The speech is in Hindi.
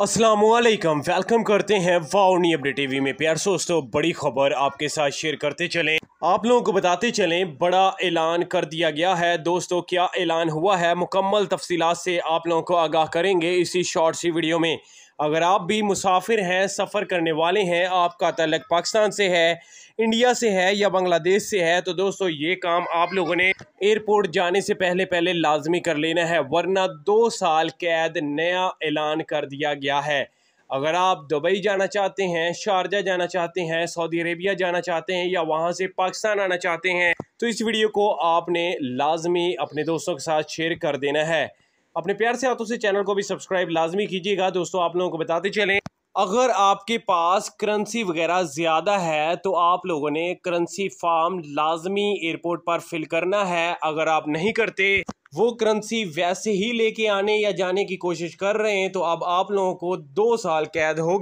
असलकम वेलकम करते हैं वाउनी अपडेट टीवी में प्यार दोस्तों बड़ी खबर आपके साथ शेयर करते चलें आप लोगों को बताते चलें बड़ा ऐलान कर दिया गया है दोस्तों क्या ऐलान हुआ है मुकम्मल तफसीत से आप लोगों को आगाह करेंगे इसी शॉर्ट सी वीडियो में अगर आप भी मुसाफिर हैं सफ़र करने वाले हैं आपका तलक पाकिस्तान से है इंडिया से है या बांग्लादेश से है तो दोस्तों ये काम आप लोगों ने एयरपोर्ट जाने से पहले पहले लाजमी कर लेना है वरना दो साल कैद नया ऐलान कर दिया गया है अगर आप दुबई जाना चाहते हैं शारजा जाना चाहते हैं सऊदी अरेबिया जाना चाहते हैं या वहाँ से पाकिस्तान आना चाहते हैं तो इस वीडियो को आपने लाजमी अपने दोस्तों के साथ शेयर कर देना है अपने प्यार से हाथों से चैनल को भी सब्सक्राइब लाजमी कीजिएगा दोस्तों आप लोगों को बताते चले अगर आपके पास करंसी वगैरह ज़्यादा है तो आप लोगों ने करंसी फार्म लाजमी एयरपोर्ट पर फिल करना है अगर आप नहीं करते वो करेंसी वैसे ही लेके आने या जाने की कोशिश कर रहे हैं तो अब आप लोगों को दो साल कैद होगी